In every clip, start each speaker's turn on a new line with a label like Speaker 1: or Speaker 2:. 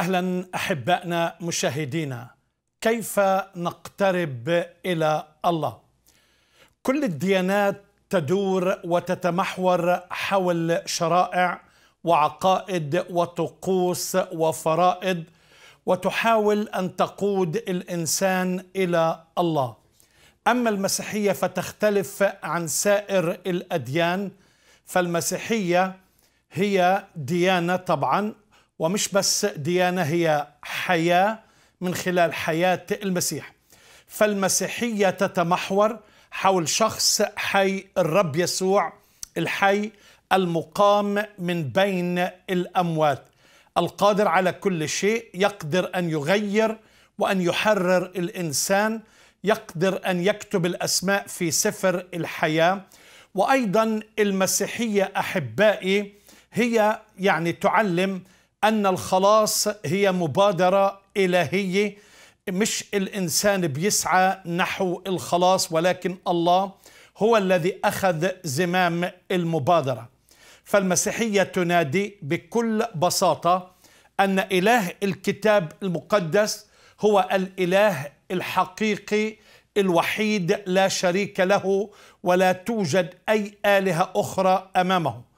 Speaker 1: اهلا احبائنا مشاهدينا كيف نقترب الى الله كل الديانات تدور وتتمحور حول شرائع وعقائد وطقوس وفرائض وتحاول ان تقود الانسان الى الله اما المسيحيه فتختلف عن سائر الاديان فالمسيحيه هي ديانه طبعا ومش بس ديانة هي حياة من خلال حياة المسيح فالمسيحية تتمحور حول شخص حي الرب يسوع الحي المقام من بين الأموات القادر على كل شيء يقدر أن يغير وأن يحرر الإنسان يقدر أن يكتب الأسماء في سفر الحياة وأيضا المسيحية أحبائي هي يعني تعلم أن الخلاص هي مبادرة إلهية مش الإنسان بيسعى نحو الخلاص ولكن الله هو الذي أخذ زمام المبادرة فالمسيحية تنادي بكل بساطة أن إله الكتاب المقدس هو الإله الحقيقي الوحيد لا شريك له ولا توجد أي آلهة أخرى أمامه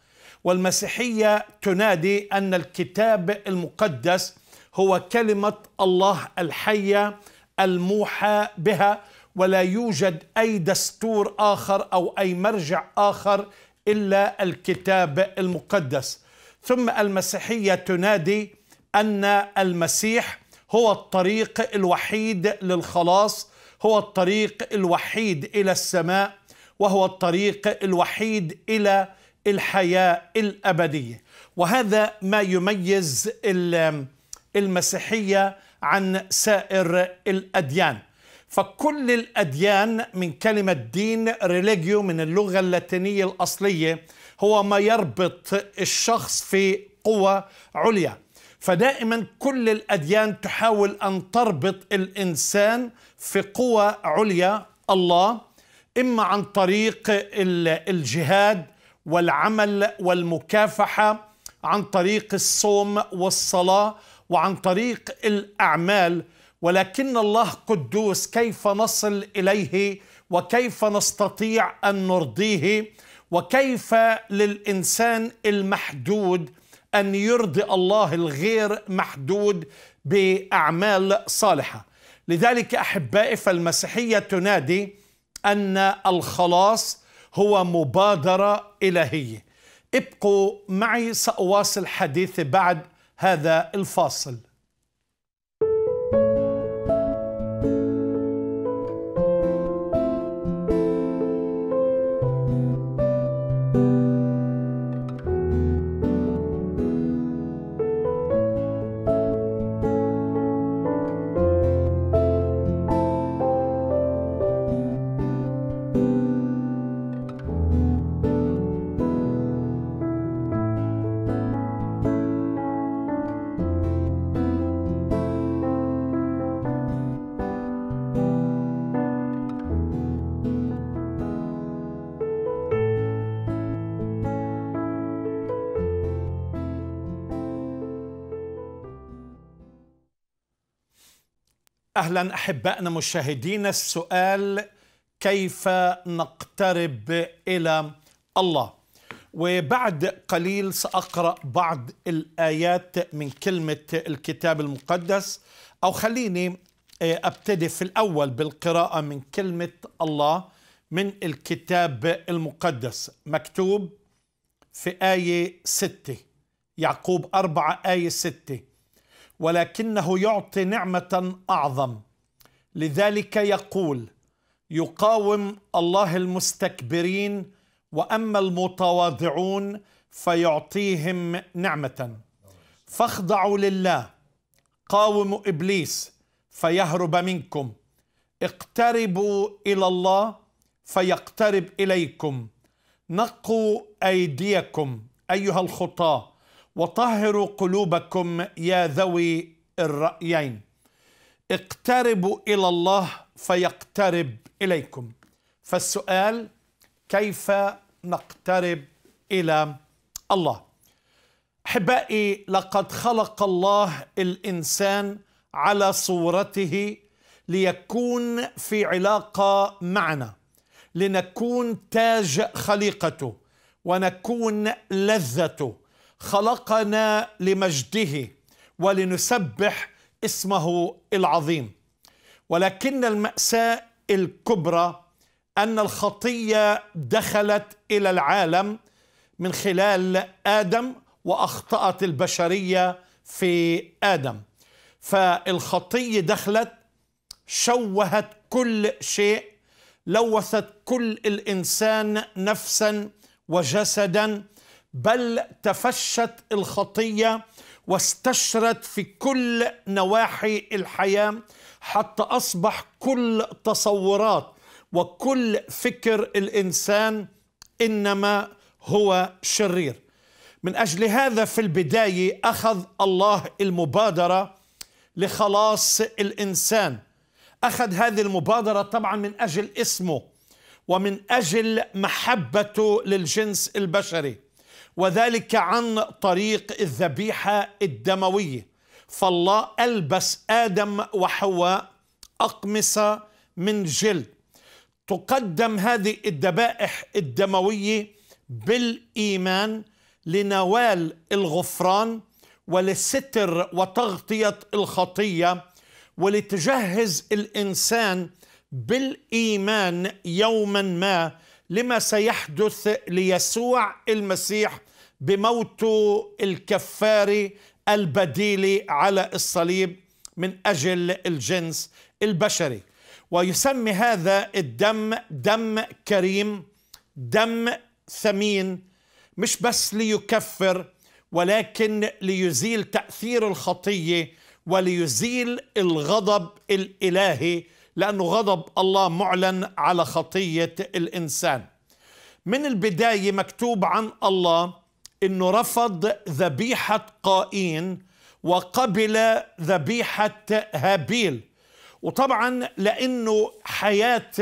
Speaker 1: والمسيحية تنادي أن الكتاب المقدس هو كلمة الله الحية الموحى بها ولا يوجد أي دستور آخر أو أي مرجع آخر إلا الكتاب المقدس ثم المسيحية تنادي أن المسيح هو الطريق الوحيد للخلاص هو الطريق الوحيد إلى السماء وهو الطريق الوحيد إلى الحياه الابديه وهذا ما يميز المسيحيه عن سائر الاديان فكل الاديان من كلمه دين ريليجيو من اللغه اللاتينيه الاصليه هو ما يربط الشخص في قوه عليا فدائما كل الاديان تحاول ان تربط الانسان في قوه عليا الله اما عن طريق الجهاد والعمل والمكافحه عن طريق الصوم والصلاه وعن طريق الاعمال ولكن الله قدوس كيف نصل اليه وكيف نستطيع ان نرضيه وكيف للانسان المحدود ان يرضي الله الغير محدود باعمال صالحه لذلك احبائي فالمسيحيه تنادي ان الخلاص هو مبادرة إلهية ابقوا معي سأواصل حديثي بعد هذا الفاصل اهلا احبائنا مشاهدينا السؤال كيف نقترب الى الله وبعد قليل ساقرا بعض الايات من كلمه الكتاب المقدس او خليني آه، ابتدي في الاول بالقراءه من كلمه الله من الكتاب المقدس مكتوب في ايه 6 يعقوب 4 ايه 6 ولكنه يعطي نعمة أعظم لذلك يقول يقاوم الله المستكبرين وأما المتواضعون فيعطيهم نعمة فاخضعوا لله قاوموا إبليس فيهرب منكم اقتربوا إلى الله فيقترب إليكم نقوا أيديكم أيها الخطاه وطهروا قلوبكم يا ذوي الرأيين اقتربوا إلى الله فيقترب إليكم فالسؤال كيف نقترب إلى الله أحبائي لقد خلق الله الإنسان على صورته ليكون في علاقة معنا لنكون تاج خليقته ونكون لذته خلقنا لمجده ولنسبح اسمه العظيم ولكن المأساة الكبرى أن الخطية دخلت إلى العالم من خلال آدم وأخطأت البشرية في آدم فالخطية دخلت شوهت كل شيء لوثت كل الإنسان نفسا وجسدا بل تفشت الخطيه واستشرت في كل نواحي الحياه حتى اصبح كل تصورات وكل فكر الانسان انما هو شرير من اجل هذا في البدايه اخذ الله المبادره لخلاص الانسان اخذ هذه المبادره طبعا من اجل اسمه ومن اجل محبته للجنس البشري وذلك عن طريق الذبيحة الدموية فالله ألبس آدم وحواء أقمصة من جلد تقدم هذه الذبائح الدموية بالإيمان لنوال الغفران ولستر وتغطية الخطية ولتجهز الإنسان بالإيمان يوما ما لما سيحدث ليسوع المسيح بموته الكفاري البديلي على الصليب من اجل الجنس البشري ويسمي هذا الدم دم كريم دم ثمين مش بس ليكفر ولكن ليزيل تاثير الخطيه وليزيل الغضب الالهي لأنه غضب الله معلن على خطية الإنسان من البداية مكتوب عن الله أنه رفض ذبيحة قائين وقبل ذبيحة هابيل وطبعا لأنه حياة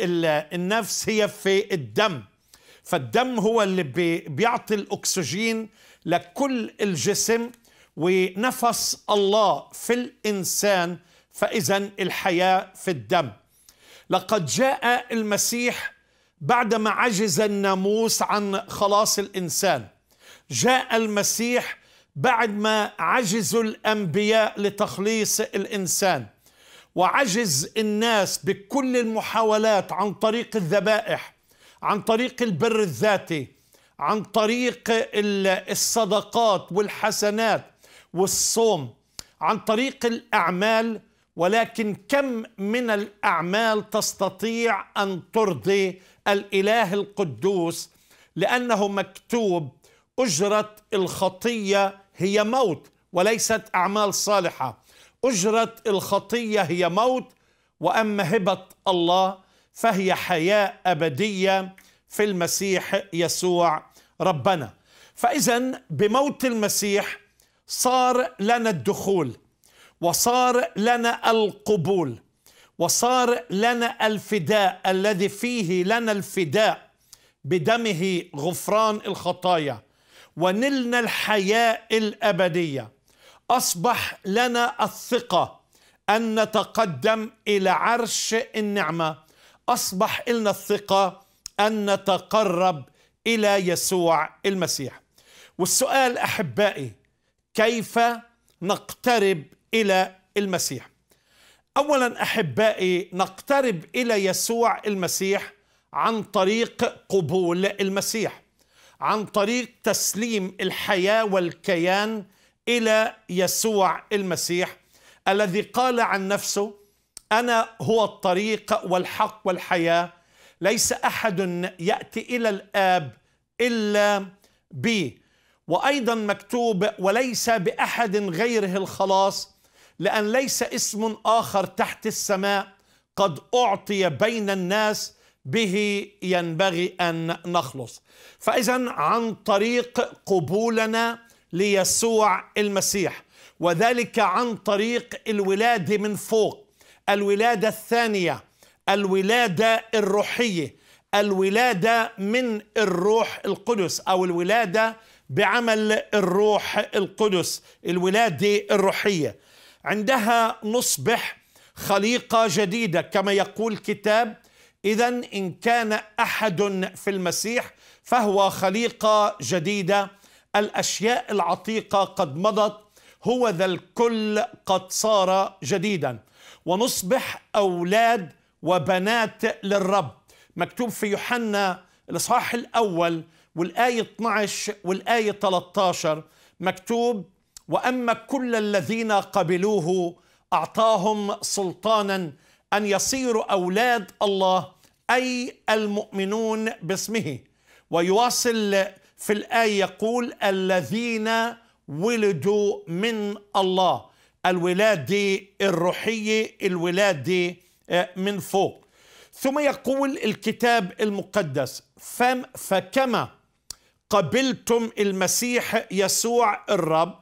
Speaker 1: النفس هي في الدم فالدم هو اللي بيعطي الأكسجين لكل الجسم ونفس الله في الإنسان فإذا الحياة في الدم لقد جاء المسيح بعدما عجز الناموس عن خلاص الإنسان جاء المسيح بعد ما عجز الأنبياء لتخليص الإنسان وعجز الناس بكل المحاولات عن طريق الذبائح عن طريق البر الذاتي عن طريق الصدقات والحسنات والصوم عن طريق الأعمال ولكن كم من الاعمال تستطيع ان ترضي الاله القدوس لانه مكتوب اجره الخطيه هي موت وليست اعمال صالحه اجره الخطيه هي موت واما هبه الله فهي حياه ابديه في المسيح يسوع ربنا فاذا بموت المسيح صار لنا الدخول وصار لنا القبول وصار لنا الفداء الذي فيه لنا الفداء بدمه غفران الخطايا ونلنا الحياة الأبدية أصبح لنا الثقة أن نتقدم إلى عرش النعمة أصبح لنا الثقة أن نتقرب إلى يسوع المسيح والسؤال أحبائي كيف نقترب إلى المسيح أولا أحبائي نقترب إلى يسوع المسيح عن طريق قبول المسيح عن طريق تسليم الحياة والكيان إلى يسوع المسيح الذي قال عن نفسه أنا هو الطريق والحق والحياة ليس أحد يأتي إلى الآب إلا بي وأيضا مكتوب وليس بأحد غيره الخلاص لأن ليس اسم آخر تحت السماء قد أعطي بين الناس به ينبغي أن نخلص فإذا عن طريق قبولنا ليسوع المسيح وذلك عن طريق الولادة من فوق الولادة الثانية الولادة الروحية الولادة من الروح القدس أو الولادة بعمل الروح القدس الولادة الروحية عندها نصبح خليقه جديده كما يقول الكتاب اذا ان كان احد في المسيح فهو خليقه جديده الاشياء العتيقه قد مضت هو ذا الكل قد صار جديدا ونصبح اولاد وبنات للرب مكتوب في يوحنا الاصحاح الاول والايه 12 والايه 13 مكتوب واما كل الذين قبلوه اعطاهم سلطانا ان يصيروا اولاد الله اي المؤمنون باسمه ويواصل في الايه يقول الذين ولدوا من الله الولاده الروحيه الولاده آه، من فوق ثم يقول الكتاب المقدس فكما قبلتم المسيح يسوع الرب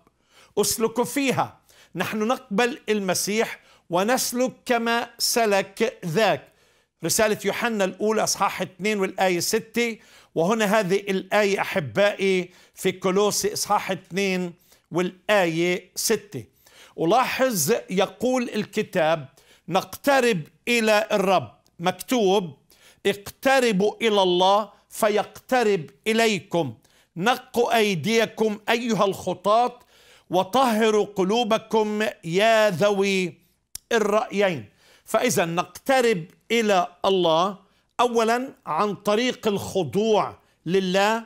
Speaker 1: اسلكوا فيها نحن نقبل المسيح ونسلك كما سلك ذاك رسالة يوحنا الأولى أصحاح 2 والآية 6 وهنا هذه الآية أحبائي في كولوسي إصحاح 2 والآية 6 ألاحظ يقول الكتاب نقترب إلى الرب مكتوب اقتربوا إلى الله فيقترب إليكم نقوا أيديكم أيها الخطاة وطهروا قلوبكم يا ذوي الرأيين فإذا نقترب إلى الله أولا عن طريق الخضوع لله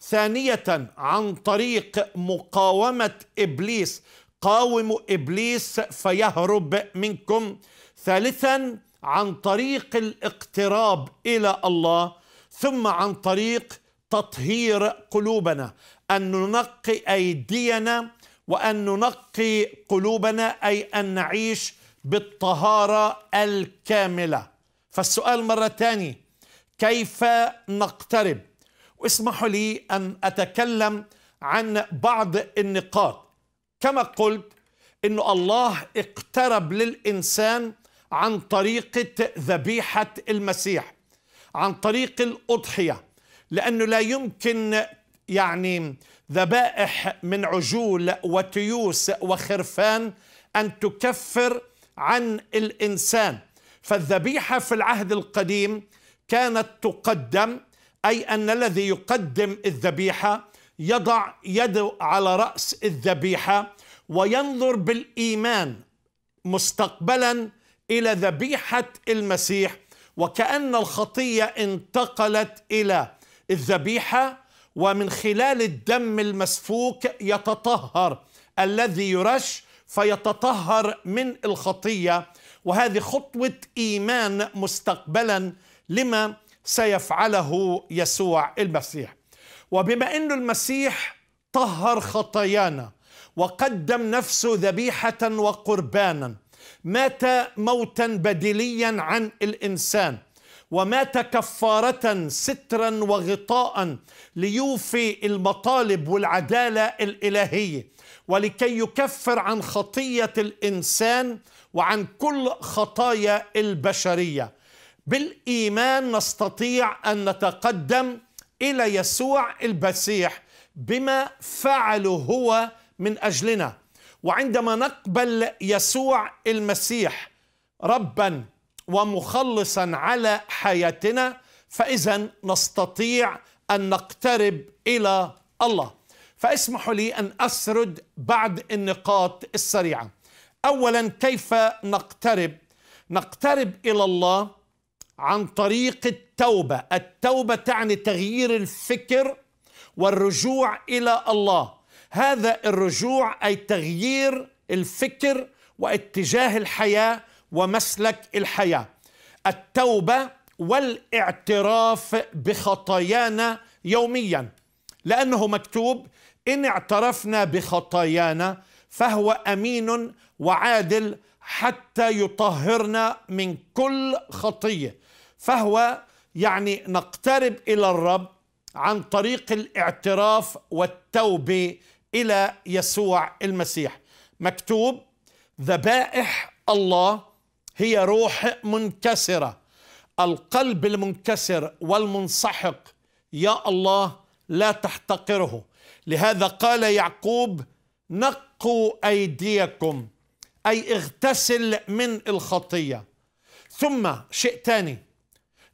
Speaker 1: ثانية عن طريق مقاومة إبليس قاوموا إبليس فيهرب منكم ثالثا عن طريق الاقتراب إلى الله ثم عن طريق تطهير قلوبنا أن ننقي أيدينا وأن ننقي قلوبنا أي أن نعيش بالطهارة الكاملة فالسؤال مرة ثانيه كيف نقترب واسمحوا لي أن أتكلم عن بعض النقاط كما قلت أن الله اقترب للإنسان عن طريقة ذبيحة المسيح عن طريق الأضحية لأنه لا يمكن يعني ذبائح من عجول وتيوس وخرفان أن تكفر عن الإنسان فالذبيحة في العهد القديم كانت تقدم أي أن الذي يقدم الذبيحة يضع يده على رأس الذبيحة وينظر بالإيمان مستقبلا إلى ذبيحة المسيح وكأن الخطية انتقلت إلى الذبيحة ومن خلال الدم المسفوك يتطهر الذي يرش فيتطهر من الخطيه وهذه خطوه ايمان مستقبلا لما سيفعله يسوع المسيح وبما انه المسيح طهر خطايانا وقدم نفسه ذبيحه وقربانا مات موتا بديليا عن الانسان ومات كفارة سترا وغطاء ليوفي المطالب والعدالة الإلهية ولكي يكفر عن خطية الإنسان وعن كل خطايا البشرية بالإيمان نستطيع أن نتقدم إلى يسوع المسيح بما فعله هو من أجلنا وعندما نقبل يسوع المسيح ربا ومخلصا على حياتنا فاذا نستطيع ان نقترب الى الله فاسمحوا لي ان اسرد بعض النقاط السريعه اولا كيف نقترب نقترب الى الله عن طريق التوبه التوبه تعني تغيير الفكر والرجوع الى الله هذا الرجوع اي تغيير الفكر واتجاه الحياه ومسلك الحياه التوبه والاعتراف بخطايانا يوميا لانه مكتوب ان اعترفنا بخطايانا فهو امين وعادل حتى يطهرنا من كل خطيه فهو يعني نقترب الى الرب عن طريق الاعتراف والتوبه الى يسوع المسيح مكتوب ذبائح الله هي روح منكسره القلب المنكسر والمنسحق يا الله لا تحتقره لهذا قال يعقوب نقوا ايديكم اي اغتسل من الخطيه ثم شيء ثاني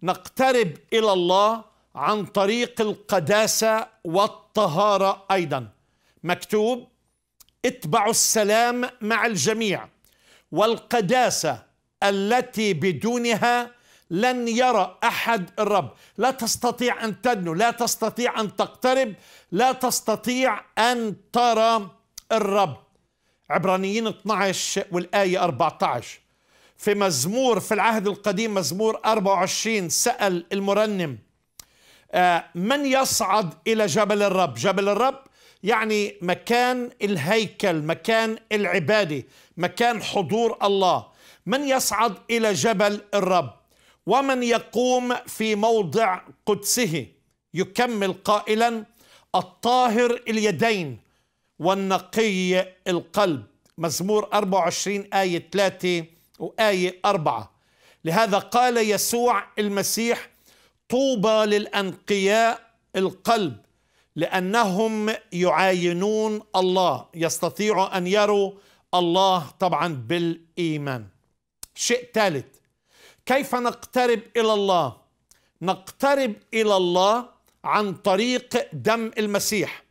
Speaker 1: نقترب الى الله عن طريق القداسه والطهاره ايضا مكتوب اتبعوا السلام مع الجميع والقداسه التي بدونها لن يرى احد الرب لا تستطيع ان تدنو لا تستطيع ان تقترب لا تستطيع ان ترى الرب عبرانيين 12 والايه 14 في مزمور في العهد القديم مزمور 24 سال المرنم آه، من يصعد الى جبل الرب جبل الرب يعني مكان الهيكل مكان العباده مكان حضور الله من يصعد الى جبل الرب ومن يقوم في موضع قدسه يكمل قائلا الطاهر اليدين والنقي القلب مزمور 24 آية 3 وآية 4 لهذا قال يسوع المسيح طوبى للأنقياء القلب لأنهم يعاينون الله يستطيعوا أن يروا الله طبعا بالإيمان شيء ثالث كيف نقترب الى الله نقترب الى الله عن طريق دم المسيح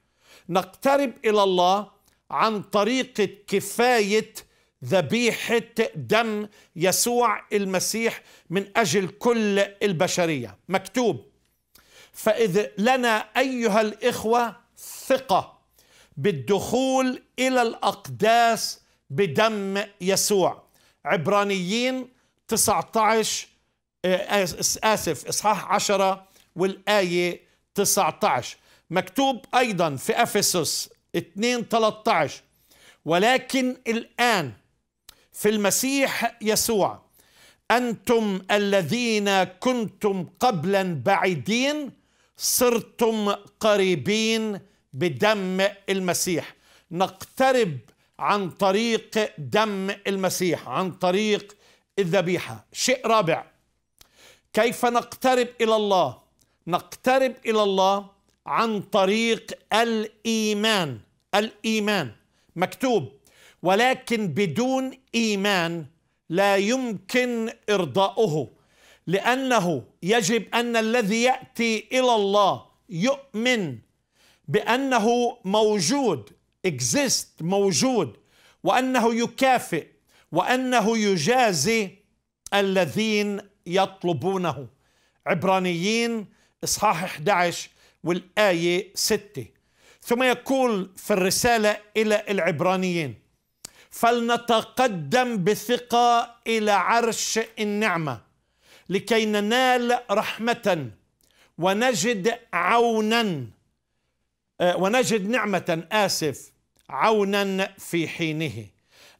Speaker 1: نقترب الى الله عن طريق كفايه ذبيحه دم يسوع المسيح من اجل كل البشريه مكتوب فاذ لنا ايها الاخوه ثقه بالدخول الى الاقداس بدم يسوع عبرانيين 19 آه، آسف إصحاح 10 والآية 19 مكتوب أيضا في أفسس 2 13 ولكن الآن في المسيح يسوع أنتم الذين كنتم قبلا بعيدين صرتم قريبين بدم المسيح نقترب عن طريق دم المسيح عن طريق الذبيحه شيء رابع كيف نقترب الى الله نقترب الى الله عن طريق الايمان الايمان مكتوب ولكن بدون ايمان لا يمكن ارضاؤه لانه يجب ان الذي ياتي الى الله يؤمن بانه موجود exist موجود وأنه يكافئ وأنه يجازي الذين يطلبونه عبرانيين إصحاح 11 والآية 6 ثم يقول في الرسالة إلى العبرانيين فلنتقدم بثقة إلى عرش النعمة لكي ننال رحمة ونجد عونا آه، ونجد نعمة آسف عونا في حينه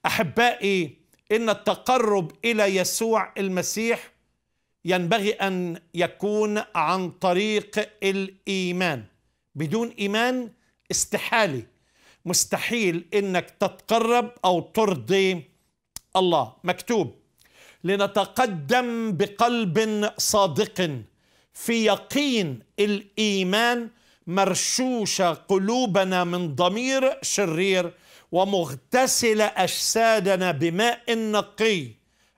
Speaker 1: أحبائي إن التقرب إلى يسوع المسيح ينبغي أن يكون عن طريق الإيمان بدون إيمان استحالي مستحيل إنك تتقرب أو ترضي الله مكتوب لنتقدم بقلب صادق في يقين الإيمان مرشوشه قلوبنا من ضمير شرير ومغتسله اجسادنا بماء نقي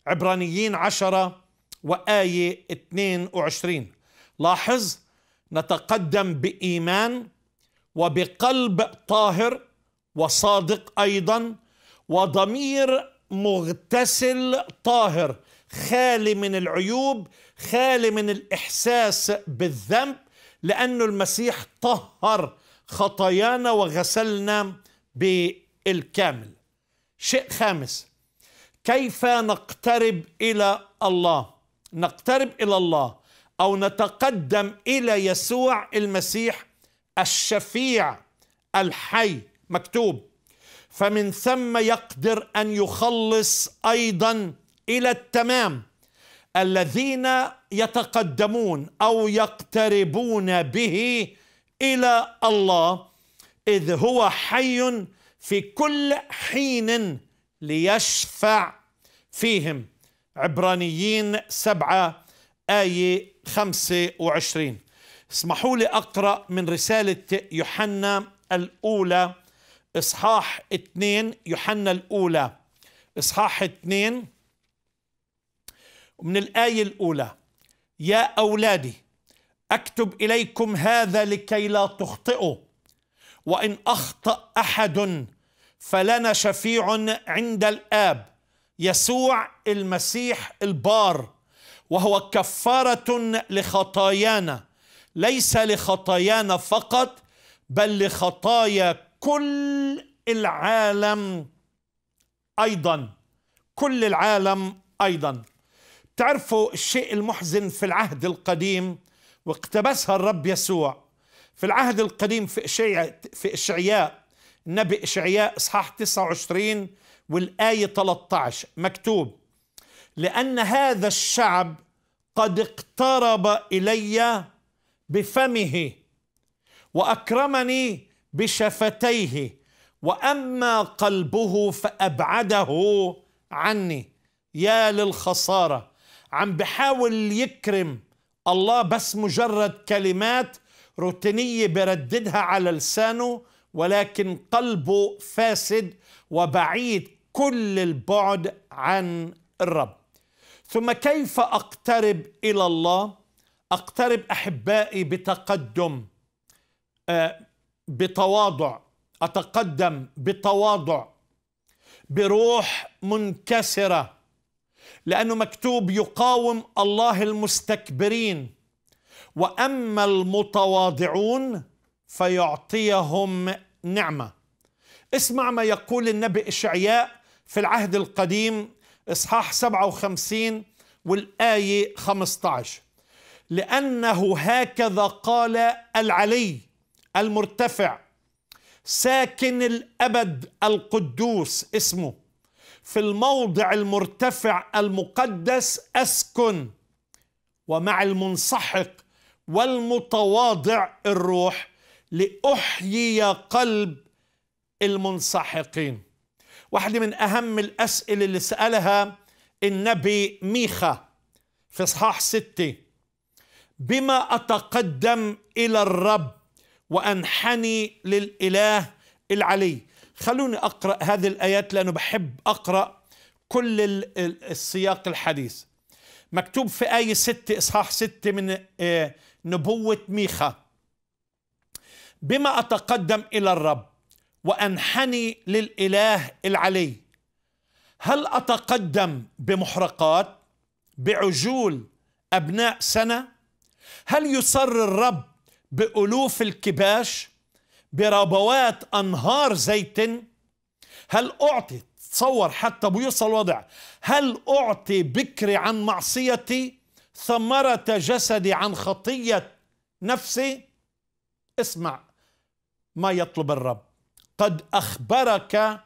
Speaker 1: عبرانيين عشره وايه 22 لاحظ نتقدم بايمان وبقلب طاهر وصادق ايضا وضمير مغتسل طاهر خالي من العيوب خالي من الاحساس بالذنب لأنه المسيح طهر خطايانا وغسلنا بالكامل شيء خامس كيف نقترب إلى الله نقترب إلى الله أو نتقدم إلى يسوع المسيح الشفيع الحي مكتوب فمن ثم يقدر أن يخلص أيضا إلى التمام الذين يتقدمون او يقتربون به الى الله اذ هو حي في كل حين ليشفع فيهم عبرانيين سبعة آية خمسة وعشرين اسمحوا لي أقرأ من رسالة يوحنا الأولى إصحاح اثنين يوحنا الأولى إصحاح اثنين من الآية الأولى يا أولادي أكتب إليكم هذا لكي لا تخطئوا وإن أخطأ أحد فلنا شفيع عند الآب يسوع المسيح البار وهو كفارة لخطايانا ليس لخطايانا فقط بل لخطايا كل العالم أيضا كل العالم أيضا تعرفوا الشيء المحزن في العهد القديم واقتبسها الرب يسوع في العهد القديم في إشعياء في إشعياء نبي إشعياء إصحاح 29 والآية 13 مكتوب لأن هذا الشعب قد اقترب إلي بفمه وأكرمني بشفتيه وأما قلبه فأبعده عني يا للخسارة عم بحاول يكرم الله بس مجرد كلمات روتينية برددها على لسانه ولكن قلبه فاسد وبعيد كل البعد عن الرب ثم كيف أقترب إلى الله؟ أقترب أحبائي بتقدم آه، بتواضع أتقدم بتواضع بروح منكسره لأنه مكتوب يقاوم الله المستكبرين وأما المتواضعون فيعطيهم نعمة اسمع ما يقول النبي إشعياء في العهد القديم إصحاح 57 والآية 15 لأنه هكذا قال العلي المرتفع ساكن الأبد القدوس اسمه في الموضع المرتفع المقدس اسكن ومع المنسحق والمتواضع الروح لاحيي قلب المنسحقين واحده من اهم الاسئله اللي سالها النبي ميخا في اصحاح سته بما اتقدم الى الرب وانحني للاله العلي خلوني أقرأ هذه الآيات لأنه بحب أقرأ كل السياق الحديث مكتوب في آية 6 إصحاح 6 من آه، نبوة ميخا بما أتقدم إلى الرب وأنحني للإله العلي هل أتقدم بمحرقات بعجول أبناء سنة هل يصر الرب بألوف الكباش بربوات أنهار زيت هل أعطي تصور حتى بيوصل الوضع هل أعطي بكري عن معصيتي ثمرة جسدي عن خطية نفسي اسمع ما يطلب الرب قد أخبرك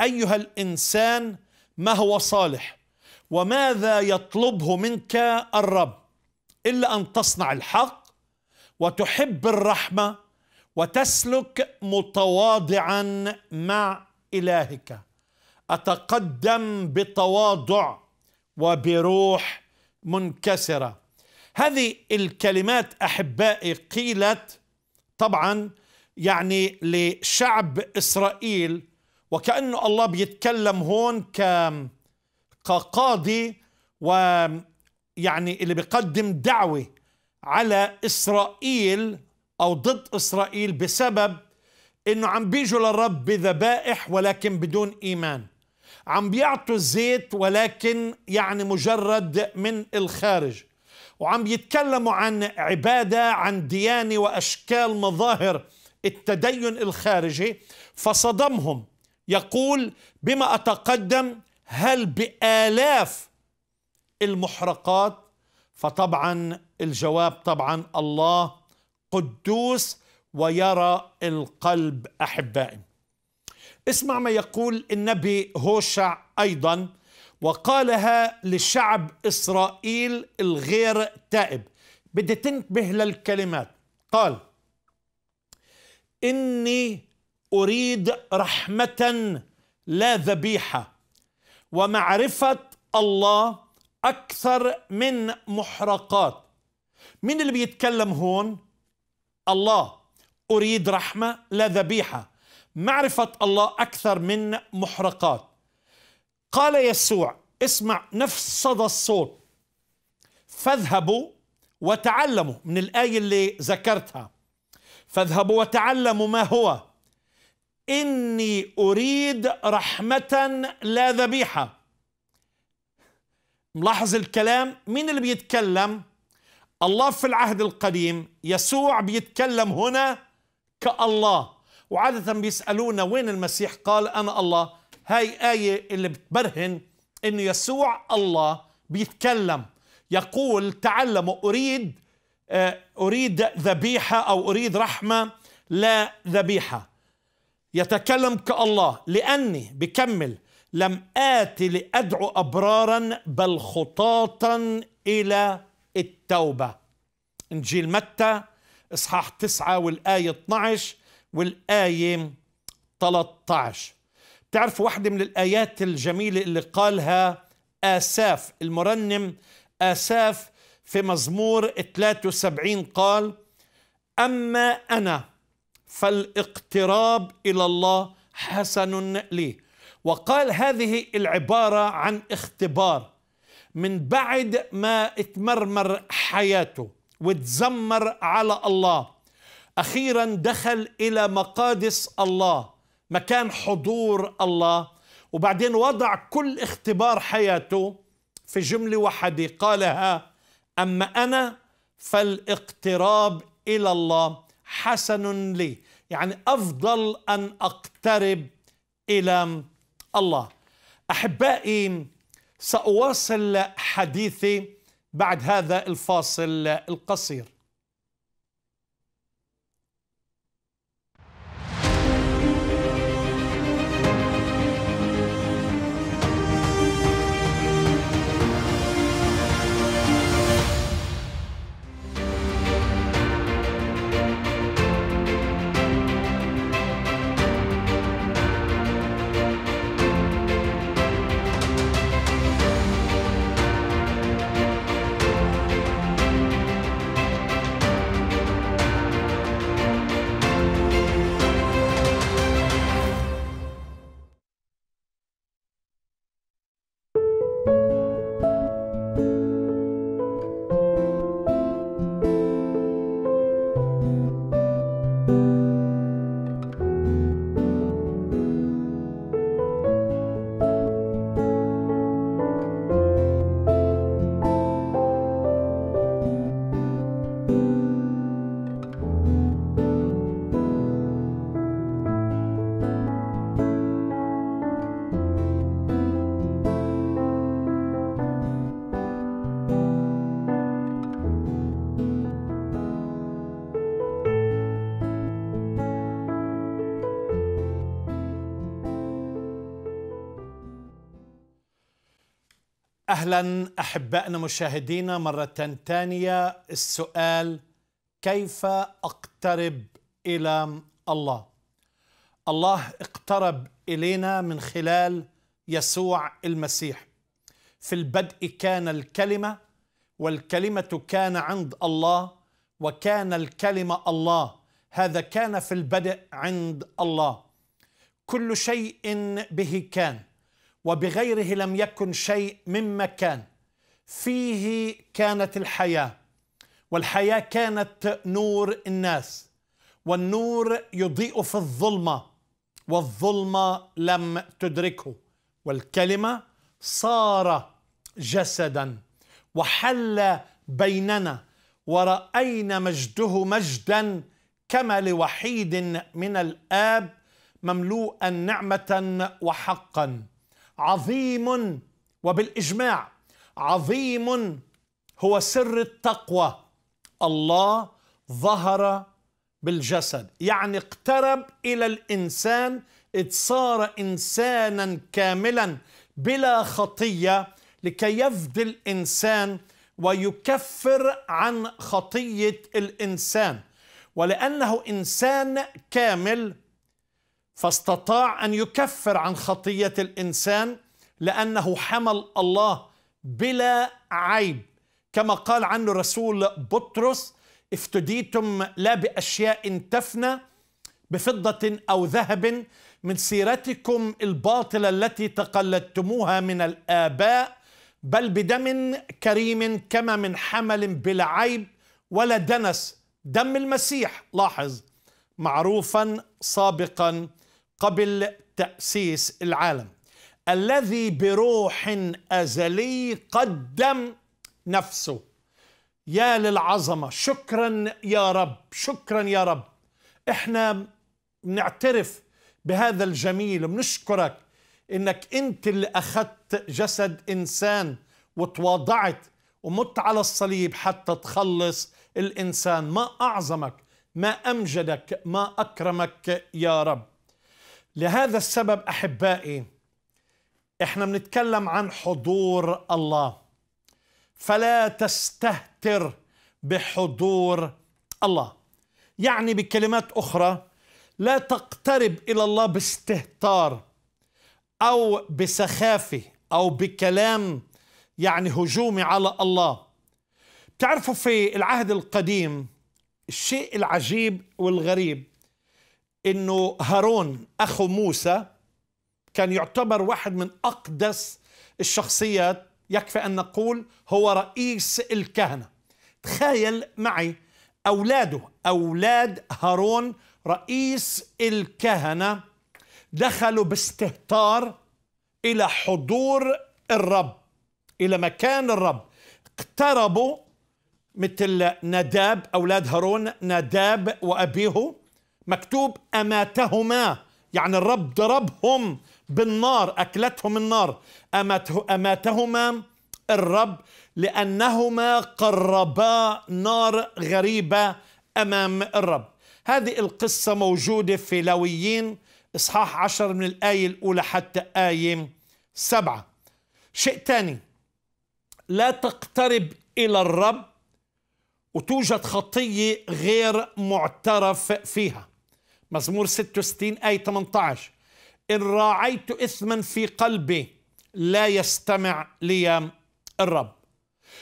Speaker 1: أيها الإنسان ما هو صالح وماذا يطلبه منك الرب إلا أن تصنع الحق وتحب الرحمة وتسلك متواضعا مع إلهك أتقدم بتواضع وبروح منكسرة هذه الكلمات أحبائي قيلت طبعا يعني لشعب إسرائيل وكأنه الله بيتكلم هون كقاضي ويعني اللي بيقدم دعوة على إسرائيل أو ضد إسرائيل بسبب إنه عم بيجوا للرب بذبائح ولكن بدون إيمان عم بيعطوا الزيت ولكن يعني مجرد من الخارج وعم يتكلموا عن عبادة عن ديانة وأشكال مظاهر التدين الخارجي فصدمهم يقول بما أتقدم هل بآلاف المحرقات فطبعا الجواب طبعا الله القدوس ويرى القلب احبائي اسمع ما يقول النبي هوشع ايضا وقالها لشعب اسرائيل الغير تائب بدي تنتبه للكلمات قال اني اريد رحمه لا ذبيحه ومعرفه الله اكثر من محرقات مين اللي بيتكلم هون الله أريد رحمة لا ذبيحة معرفة الله أكثر من محرقات قال يسوع اسمع نفس صدى الصوت فاذهبوا وتعلموا من الآية اللي ذكرتها فاذهبوا وتعلموا ما هو إني أريد رحمة لا ذبيحة ملاحظ الكلام مين اللي بيتكلم؟ الله في العهد القديم يسوع بيتكلم هنا كالله وعادة بيسألونا وين المسيح قال أنا الله هاي آية اللي بتبرهن أن يسوع الله بيتكلم يقول تعلموا أريد آه، أريد ذبيحة أو أريد رحمة لا ذبيحة يتكلم كالله لأني بكمل لم آتي لأدعو أبرارا بل خطاطا إلى التوبة إنجيل متى إصحاح 9 والآية 12 والآية 13 تعرف واحدة من الآيات الجميلة اللي قالها آساف المرنم آساف في مزمور 73 قال أما أنا فالاقتراب إلى الله حسن لي وقال هذه العبارة عن اختبار من بعد ما اتمرمر حياته وتزمر على الله أخيرا دخل إلى مقادس الله مكان حضور الله وبعدين وضع كل اختبار حياته في جملة واحدة قالها أما أنا فالاقتراب إلى الله حسن لي يعني أفضل أن أقترب إلى الله أحبائي سأواصل حديثي بعد هذا الفاصل القصير أهلا أحبائنا مشاهدينا مرة ثانية السؤال كيف أقترب إلى الله الله اقترب إلينا من خلال يسوع المسيح في البدء كان الكلمة والكلمة كان عند الله وكان الكلمة الله هذا كان في البدء عند الله كل شيء به كان وبغيره لم يكن شيء مما كان فيه كانت الحياه والحياه كانت نور الناس والنور يضيء في الظلمه والظلمه لم تدركه والكلمه صار جسدا وحل بيننا ورأينا مجده مجدا كما لوحيد من الآب مملوءا نعمة وحقا عظيم وبالاجماع عظيم هو سر التقوى الله ظهر بالجسد يعني اقترب الى الانسان اذ صار انسانا كاملا بلا خطيه لكي يفدي الانسان ويكفر عن خطيه الانسان ولانه انسان كامل فاستطاع ان يكفر عن خطيه الانسان لانه حمل الله بلا عيب كما قال عنه رسول بطرس افتديتم لا باشياء تفنى بفضه او ذهب من سيرتكم الباطله التي تقلدتموها من الاباء بل بدم كريم كما من حمل بلا عيب ولا دنس دم المسيح لاحظ معروفا سابقا قبل تأسيس العالم الذي بروح أزلي قدم نفسه يا للعظمة شكرا يا رب شكرا يا رب احنا بنعترف بهذا الجميل وبنشكرك انك انت اللي اخذت جسد انسان وتواضعت ومت على الصليب حتى تخلص الانسان ما اعظمك ما امجدك ما اكرمك يا رب لهذا السبب احبائي احنا بنتكلم عن حضور الله فلا تستهتر بحضور الله يعني بكلمات اخرى لا تقترب الى الله باستهتار او بسخافه او بكلام يعني هجومي على الله بتعرفوا في العهد القديم الشيء العجيب والغريب انه هارون اخو موسى كان يعتبر واحد من اقدس الشخصيات يكفي ان نقول هو رئيس الكهنه تخيل معي اولاده اولاد هارون رئيس الكهنه دخلوا باستهتار الى حضور الرب الى مكان الرب اقتربوا مثل نداب اولاد هارون نداب وابيه مكتوب أماتهما يعني الرب ضربهم بالنار أكلتهم النار أماته أماتهما الرب لأنهما قربا نار غريبة أمام الرب هذه القصة موجودة في لويين إصحاح عشر من الآية الأولى حتى آية سبعة شيء ثاني لا تقترب إلى الرب وتوجد خطية غير معترف فيها مزمور 66 آية 18 إن راعيت إثما في قلبي لا يستمع لي الرب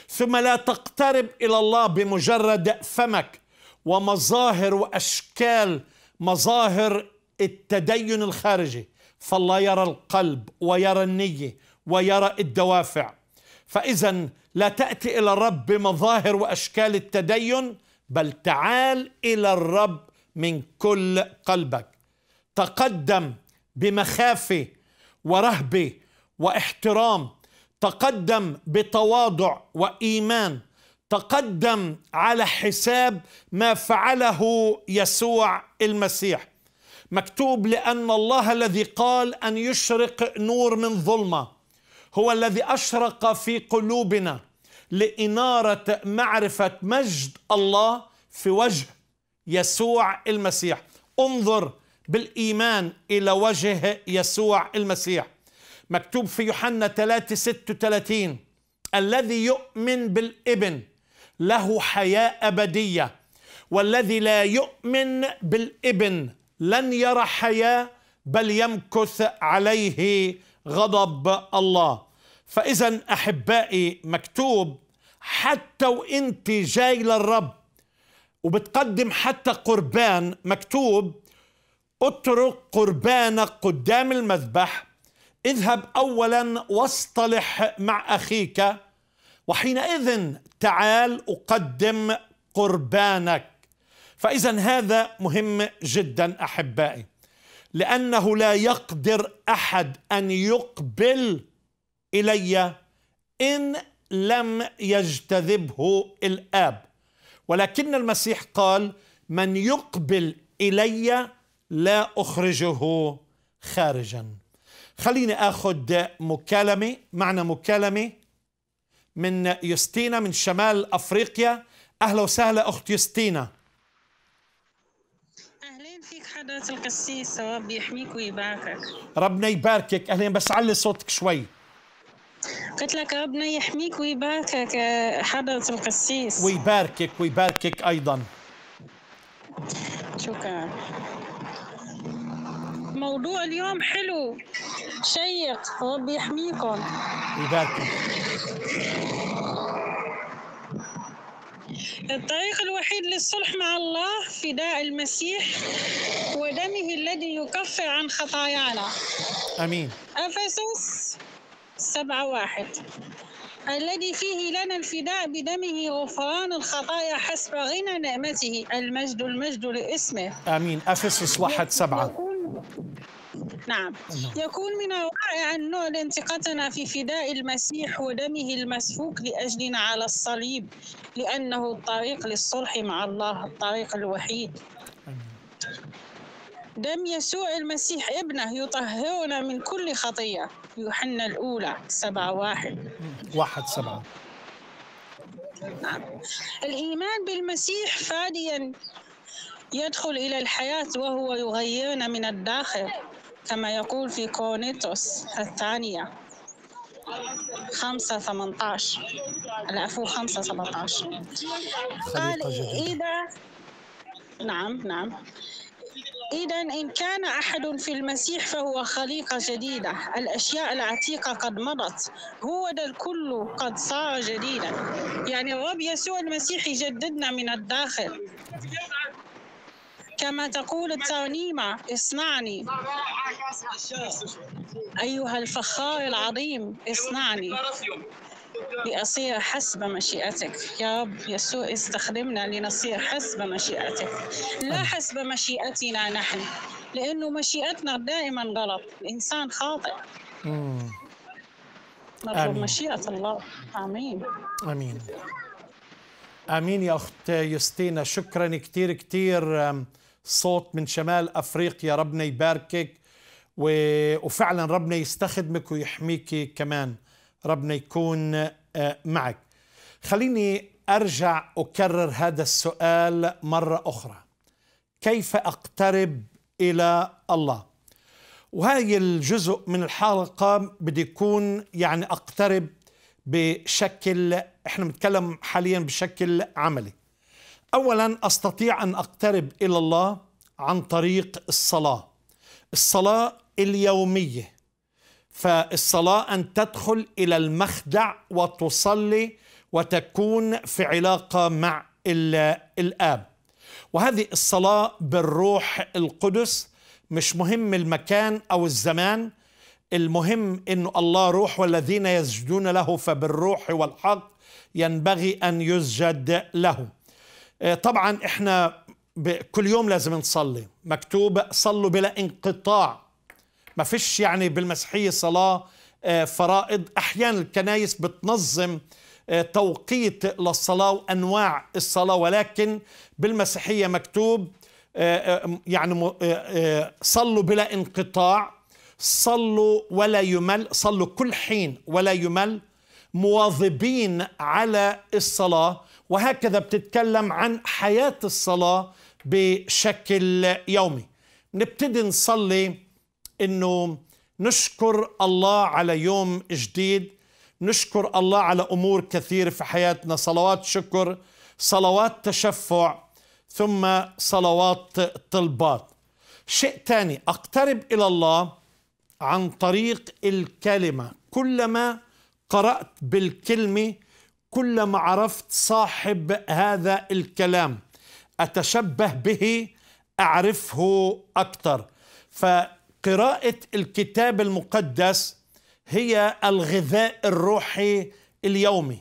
Speaker 1: ثم لا تقترب إلى الله بمجرد فمك ومظاهر وأشكال مظاهر التدين الخارجي فالله يرى القلب ويرى النية ويرى الدوافع فإذا لا تأتي إلى الرب بمظاهر وأشكال التدين بل تعال إلى الرب من كل قلبك تقدم بمخافه ورهبه واحترام تقدم بتواضع وايمان تقدم على حساب ما فعله يسوع المسيح مكتوب لان الله الذي قال ان يشرق نور من ظلمه هو الذي اشرق في قلوبنا لاناره معرفه مجد الله في وجه يسوع المسيح انظر بالإيمان إلى وجه يسوع المسيح مكتوب في يوحنا 3 36 الذي يؤمن بالابن له حياة أبدية والذي لا يؤمن بالابن لن يرى حياة بل يمكث عليه غضب الله فإذا أحبائي مكتوب حتى وإنت جاي للرب وبتقدم حتى قربان مكتوب اترك قربانك قدام المذبح اذهب اولا واصطلح مع اخيك وحينئذ تعال اقدم قربانك فاذا هذا مهم جدا احبائي لانه لا يقدر احد ان يقبل الي ان لم يجتذبه الاب ولكن المسيح قال من يقبل الي لا اخرجه خارجا خليني اخذ مكالمه معنا مكالمه من يوستينا من شمال افريقيا اهلا وسهلا اخت يوستينا
Speaker 2: اهلين فيك حضره القسيس ثواب يحميك ويباركك
Speaker 1: ربنا يباركك اهلين بس علي صوتك شوي
Speaker 2: قلت لك ربنا يحميك ويباركك آه، حضرة القسيس
Speaker 1: ويباركك ويباركك أيضا
Speaker 2: شكرا موضوع اليوم حلو شيق ربي يحميكم ويباركك الطريق الوحيد للصلح مع الله فداء المسيح ودمه الذي يكفر عن خطايانا امين افسس سبعة واحد الذي فيه لنا الفداء بدمه غفران الخطايا حسب غنى نعمته المجد المجد لاسمه
Speaker 1: آمين أفسس واحد سبعة
Speaker 2: نعم يكون من الرائع أن نعلن ثقتنا في فداء المسيح ودمه المسفوك لأجلنا على الصليب لأنه الطريق للصلح مع الله الطريق الوحيد دم يسوع المسيح ابنه يطهرنا من كل خطية يوحنا الأولى سبعة واحد
Speaker 1: واحد سبعة
Speaker 2: نعم. الإيمان بالمسيح فاديا يدخل إلى الحياة وهو يغيرنا من الداخل كما يقول في كورنيتوس الثانية خمسة ثمنتاش العفو خمسة 17 قال إذا نعم نعم إذا إن كان أحد في المسيح فهو خليقة جديدة الأشياء العتيقة قد مضت هو ذا الكل قد صار جديدا يعني الرب يسوع المسيح يجددنا من الداخل كما تقول الترنيمة اصنعني
Speaker 3: أيها الفخار العظيم اصنعني
Speaker 2: لأصير حسب مشيئتك يا رب يسوع استخدمنا لنصير حسب مشيئتك لا حسب مشيئتنا نحن لأنه مشيئتنا دائما غلط الإنسان خاطئ نطلب مشيئة الله آمين آمين
Speaker 1: آمين يا أخت يستينا شكرا كثير كثير صوت من شمال أفريقيا ربنا يباركك و... وفعلا ربنا يستخدمك ويحميك كمان ربنا يكون آه، معك خليني ارجع اكرر هذا السؤال مره اخرى كيف اقترب الى الله وهاي الجزء من الحلقه بده يكون يعني اقترب بشكل احنا بنتكلم حاليا بشكل عملي اولا استطيع ان اقترب الى الله عن طريق الصلاه الصلاه اليوميه فالصلاة أن تدخل إلى المخدع وتصلي وتكون في علاقة مع الآب وهذه الصلاة بالروح القدس مش مهم المكان أو الزمان المهم أن الله روح والذين يسجدون له فبالروح والحق ينبغي أن يسجد له آه، طبعا إحنا كل يوم لازم نصلي مكتوب صلوا بلا انقطاع ما فيش يعني بالمسيحية صلاة آه، فرائض أحيانا الكنايس بتنظم آه، توقيت للصلاة وأنواع الصلاة ولكن بالمسيحية مكتوب آه، يعني صلوا بلا انقطاع صلوا ولا يمل صلوا كل حين ولا يمل مواظبين على الصلاة وهكذا بتتكلم عن حياة الصلاة بشكل يومي نبتدي نصلي انه نشكر الله على يوم جديد نشكر الله على امور كثيره في حياتنا صلوات شكر صلوات تشفع ثم صلوات طلبات شيء ثاني اقترب الى الله عن طريق الكلمه كلما قرات بالكلمه كلما عرفت صاحب هذا الكلام اتشبه به اعرفه اكثر ف قراءة الكتاب المقدس هي الغذاء الروحي اليومي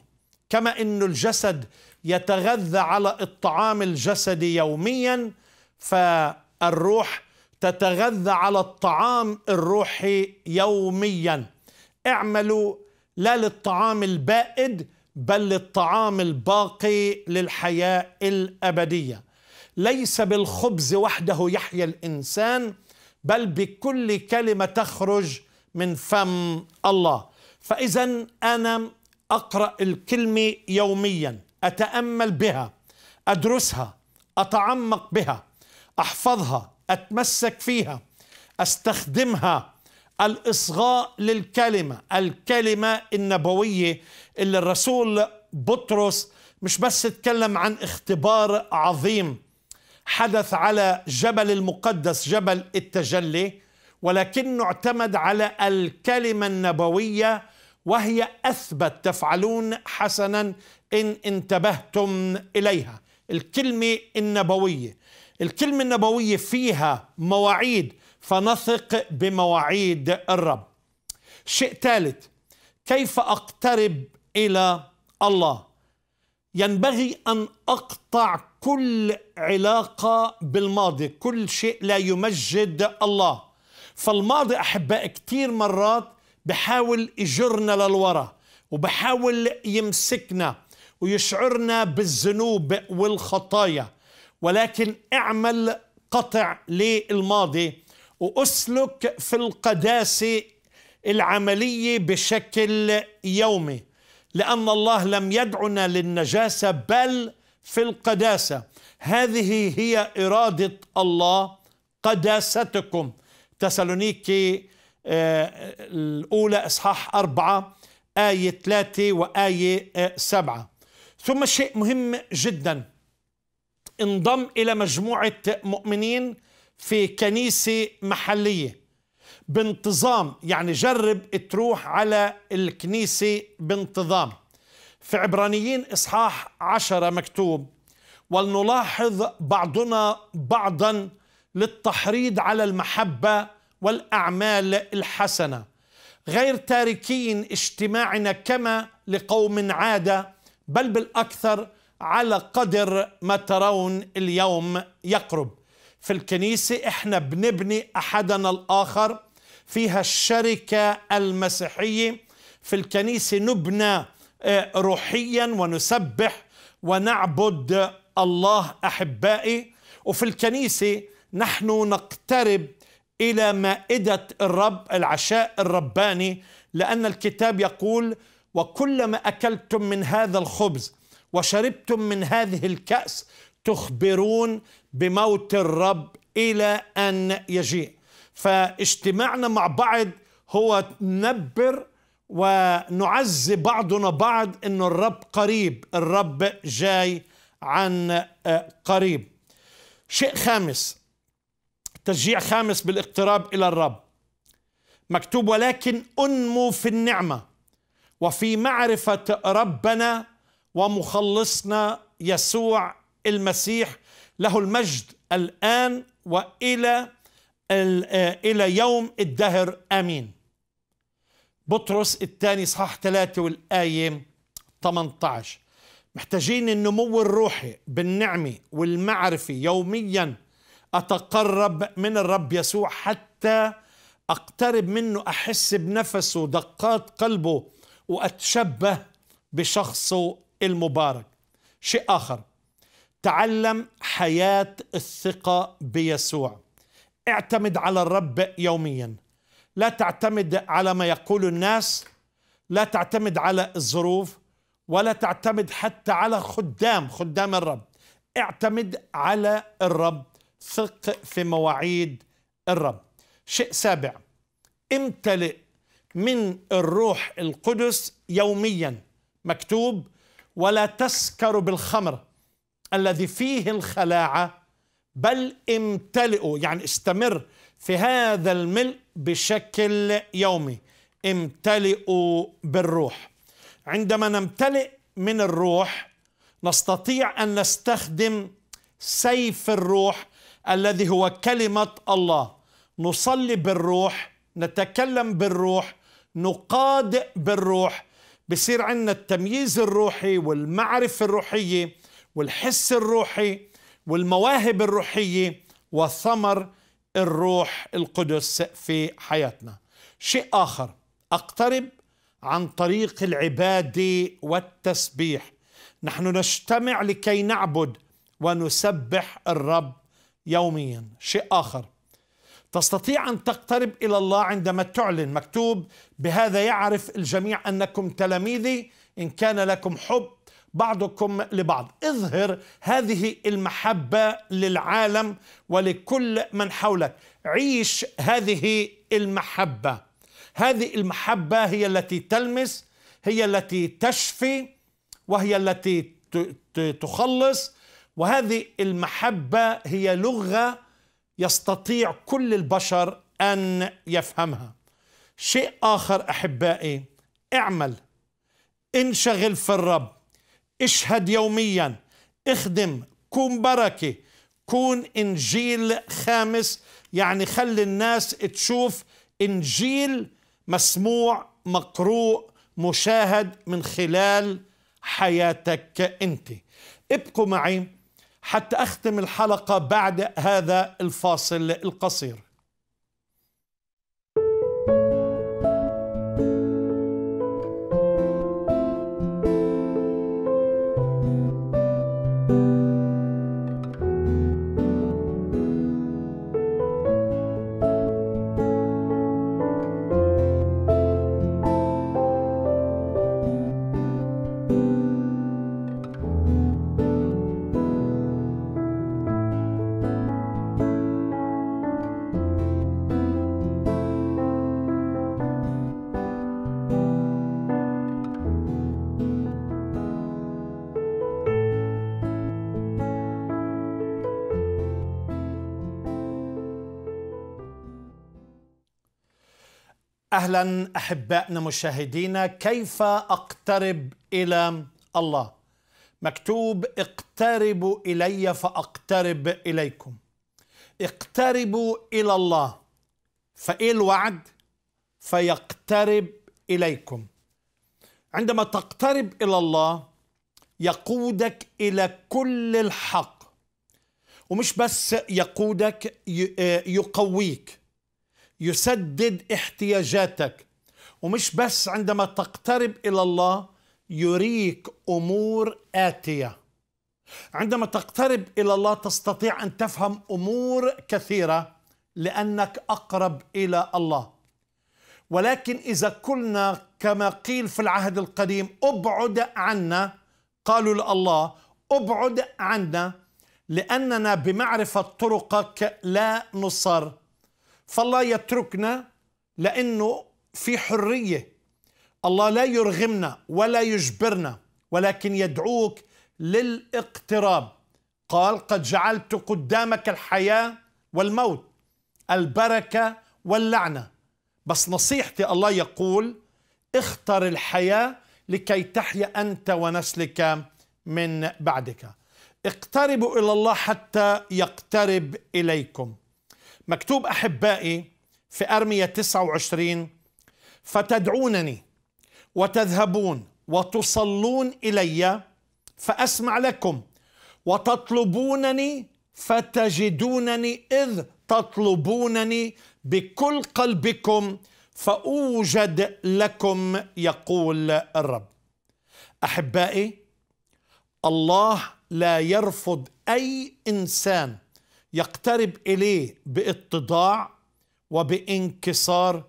Speaker 1: كما أن الجسد يتغذى على الطعام الجسدي يوميا فالروح تتغذى على الطعام الروحي يوميا اعملوا لا للطعام البائد بل للطعام الباقي للحياة الأبدية ليس بالخبز وحده يحيا الإنسان بل بكل كلمه تخرج من فم الله فاذا انا اقرا الكلمه يوميا اتامل بها ادرسها اتعمق بها احفظها اتمسك فيها استخدمها الاصغاء للكلمه الكلمه النبويه اللي الرسول بطرس مش بس تكلم عن اختبار عظيم حدث على جبل المقدس جبل التجلي ولكنه اعتمد على الكلمة النبوية وهي أثبت تفعلون حسنا إن انتبهتم إليها الكلمة النبوية الكلمة النبوية فيها مواعيد فنثق بمواعيد الرب شيء ثالث كيف أقترب إلى الله ينبغي أن أقطع كل علاقة بالماضي كل شيء لا يمجد الله فالماضي أحباء كثير مرات بحاول يجرنا للورا وبحاول يمسكنا ويشعرنا بالذنوب والخطايا ولكن اعمل قطع للماضي واسلك في القداسه العمليه بشكل يومي لأن الله لم يدعنا للنجاسة بل في القداسة هذه هي إرادة الله قداستكم تسالونيكي آه، الأولى إصحاح أربعة آية ثلاثة وآية آه، سبعة ثم شيء مهم جدا انضم إلى مجموعة مؤمنين في كنيسة محلية بانتظام يعني جرب تروح على الكنيسة بانتظام في عبرانيين إصحاح عشرة مكتوب ولنلاحظ بعضنا بعضا للتحريض على المحبة والأعمال الحسنة غير تاركين اجتماعنا كما لقوم عادة بل بالأكثر على قدر ما ترون اليوم يقرب في الكنيسة احنا بنبني أحدنا الآخر فيها الشركة المسيحية في الكنيسة نبنى آه، روحيا ونسبح ونعبد الله أحبائي وفي الكنيسة نحن نقترب إلى مائدة الرب العشاء الرباني لأن الكتاب يقول وكلما أكلتم من هذا الخبز وشربتم من هذه الكأس تخبرون بموت الرب إلى أن يجيء فاجتماعنا مع بعض هو نبر ونعزي بعضنا بعض أن الرب قريب الرب جاي عن آه، قريب شيء خامس تشجيع خامس بالاقتراب إلى الرب مكتوب ولكن أنمو في النعمة وفي معرفة ربنا ومخلصنا يسوع المسيح له المجد الآن وإلى آه، إلى يوم الدهر آمين بطرس الثاني صحاح 3 والآية 18 محتاجين النمو الروحي بالنعمة والمعرفة يوميا أتقرب من الرب يسوع حتى أقترب منه أحس بنفسه دقات قلبه وأتشبه بشخصه المبارك شيء آخر تعلم حياة الثقة بيسوع اعتمد على الرب يوميا لا تعتمد على ما يقول الناس لا تعتمد على الظروف ولا تعتمد حتى على خدام خدام الرب اعتمد على الرب ثق في مواعيد الرب شيء سابع امتلئ من الروح القدس يوميا مكتوب ولا تسكر بالخمر الذي فيه الخلاعه بل امتلئه يعني استمر في هذا الملء بشكل يومي امتلئوا بالروح عندما نمتلئ من الروح نستطيع ان نستخدم سيف الروح الذي هو كلمه الله نصلي بالروح نتكلم بالروح نقاد بالروح بصير عندنا التمييز الروحي والمعرفه الروحيه والحس الروحي والمواهب الروحيه وثمر الروح القدس في حياتنا شيء اخر اقترب عن طريق العباده والتسبيح نحن نجتمع لكي نعبد ونسبح الرب يوميا شيء اخر تستطيع ان تقترب الى الله عندما تعلن مكتوب بهذا يعرف الجميع انكم تلاميذي ان كان لكم حب بعضكم لبعض اظهر هذه المحبة للعالم ولكل من حولك عيش هذه المحبة هذه المحبة هي التي تلمس هي التي تشفي وهي التي تخلص وهذه المحبة هي لغة يستطيع كل البشر أن يفهمها شيء آخر أحبائي اعمل انشغل في الرب اشهد يوميا اخدم كون بركة كون إنجيل خامس يعني خلي الناس تشوف إنجيل مسموع مقروء مشاهد من خلال حياتك أنت ابقوا معي حتى أختم الحلقة بعد هذا الفاصل القصير اهلا احبائنا مشاهدينا كيف اقترب الى الله مكتوب اقتربوا الي فاقترب اليكم اقتربوا الى الله فايه الوعد فيقترب اليكم عندما تقترب الى الله يقودك الى كل الحق ومش بس يقودك آه، يقويك يسدد احتياجاتك ومش بس عندما تقترب الى الله يريك امور اتيه عندما تقترب الى الله تستطيع ان تفهم امور كثيره لانك اقرب الى الله ولكن اذا كنا كما قيل في العهد القديم ابعد عنا قالوا لله ابعد عنا لاننا بمعرفه طرقك لا نصر فالله يتركنا لأنه في حرية الله لا يرغمنا ولا يجبرنا ولكن يدعوك للاقتراب قال قد جعلت قدامك الحياة والموت البركة واللعنة بس نصيحتي الله يقول اختر الحياة لكي تحيا أنت ونسلك من بعدك اقتربوا إلى الله حتى يقترب إليكم مكتوب أحبائي في أرمية 29 فتدعونني وتذهبون وتصلون إلي فأسمع لكم وتطلبونني فتجدونني إذ تطلبونني بكل قلبكم فأوجد لكم يقول الرب أحبائي الله لا يرفض أي إنسان يقترب اليه باتضاع وبانكسار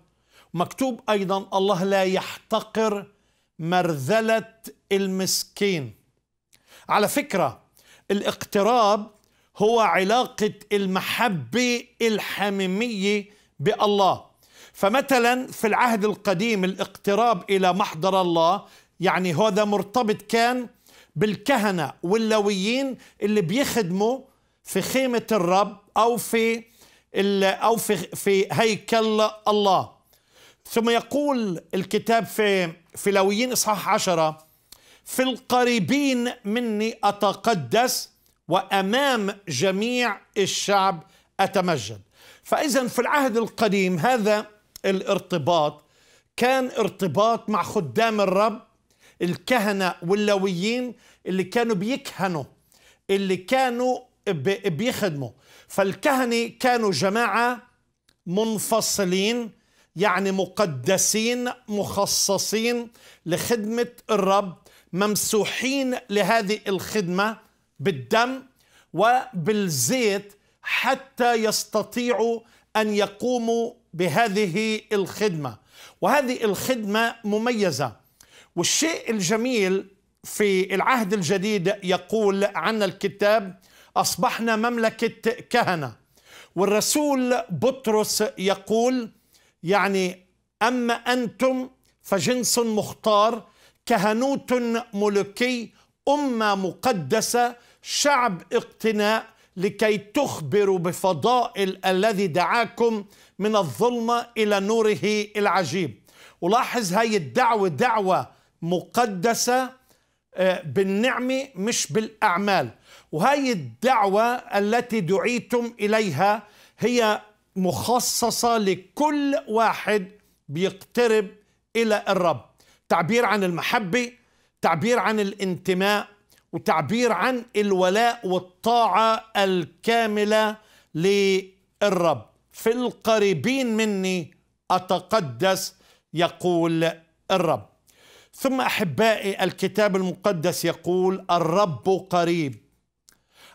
Speaker 1: مكتوب ايضا الله لا يحتقر مرذله المسكين على فكره الاقتراب هو علاقه المحبه الحميميه بالله فمثلا في العهد القديم الاقتراب الى محضر الله يعني هذا مرتبط كان بالكهنه واللويين اللي بيخدموا في خيمة الرب أو في أو في في هيكل الله ثم يقول الكتاب في في لويين إصحاح عشرة في القريبين مني أتقدس وأمام جميع الشعب أتمجد فإذا في العهد القديم هذا الارتباط كان ارتباط مع خدام الرب الكهنة واللويين اللي كانوا بيكهنوا اللي كانوا بيخدموا فالكهنة كانوا جماعة منفصلين يعني مقدسين مخصصين لخدمة الرب ممسوحين لهذه الخدمة بالدم وبالزيت حتى يستطيعوا أن يقوموا بهذه الخدمة وهذه الخدمة مميزة والشيء الجميل في العهد الجديد يقول عن الكتاب أصبحنا مملكة كهنة والرسول بطرس يقول يعني أما أنتم فجنس مختار كهنوت ملكي أمة مقدسة شعب اقتناء لكي تخبروا بفضائل الذي دعاكم من الظلمة إلى نوره العجيب ولاحظ هاي الدعوة دعوة مقدسة آه، بالنعمة مش بالأعمال وهي الدعوة التي دعيتم إليها هي مخصصة لكل واحد بيقترب إلى الرب تعبير عن المحبة تعبير عن الانتماء وتعبير عن الولاء والطاعة الكاملة للرب في القريبين مني أتقدس يقول الرب ثم احبائي الكتاب المقدس يقول الرب قريب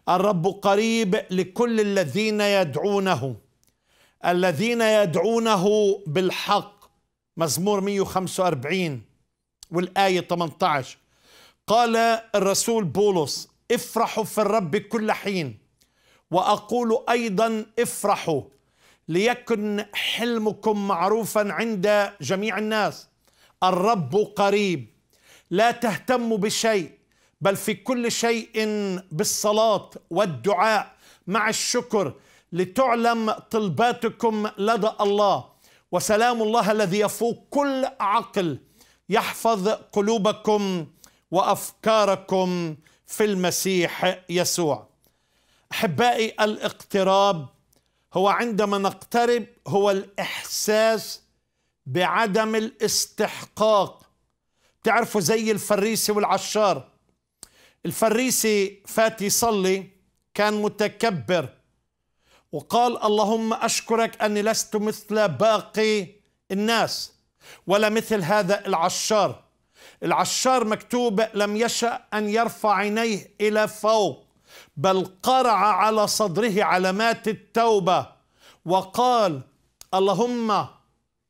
Speaker 1: الرب قريب لكل الذين يدعونه الذين يدعونه بالحق مزمور 145 والآية 18 قال الرسول بولس افرحوا في الرب كل حين وأقول أيضا افرحوا ليكن حلمكم معروفا عند جميع الناس الرب قريب لا تهتم بشيء بل في كل شيء بالصلاة والدعاء مع الشكر لتعلم طلباتكم لدى الله وسلام الله الذي يفوق كل عقل يحفظ قلوبكم وافكاركم في المسيح يسوع. احبائي الاقتراب هو عندما نقترب هو الاحساس بعدم الاستحقاق تعرفوا زي الفريسي والعشار الفريسي فات يصلي كان متكبر وقال اللهم أشكرك أني لست مثل باقي الناس ولا مثل هذا العشار العشار مكتوب لم يشأ أن يرفع عينيه إلى فوق بل قرع على صدره علامات التوبة وقال اللهم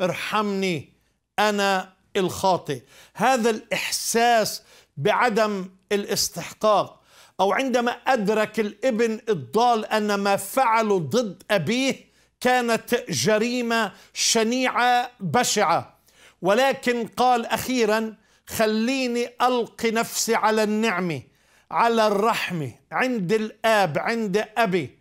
Speaker 1: ارحمني انا الخاطئ هذا الاحساس بعدم الاستحقاق او عندما ادرك الابن الضال ان ما فعله ضد ابيه كانت جريمه شنيعه بشعه ولكن قال اخيرا خليني القي نفسي على النعمه على الرحمه عند الاب عند ابي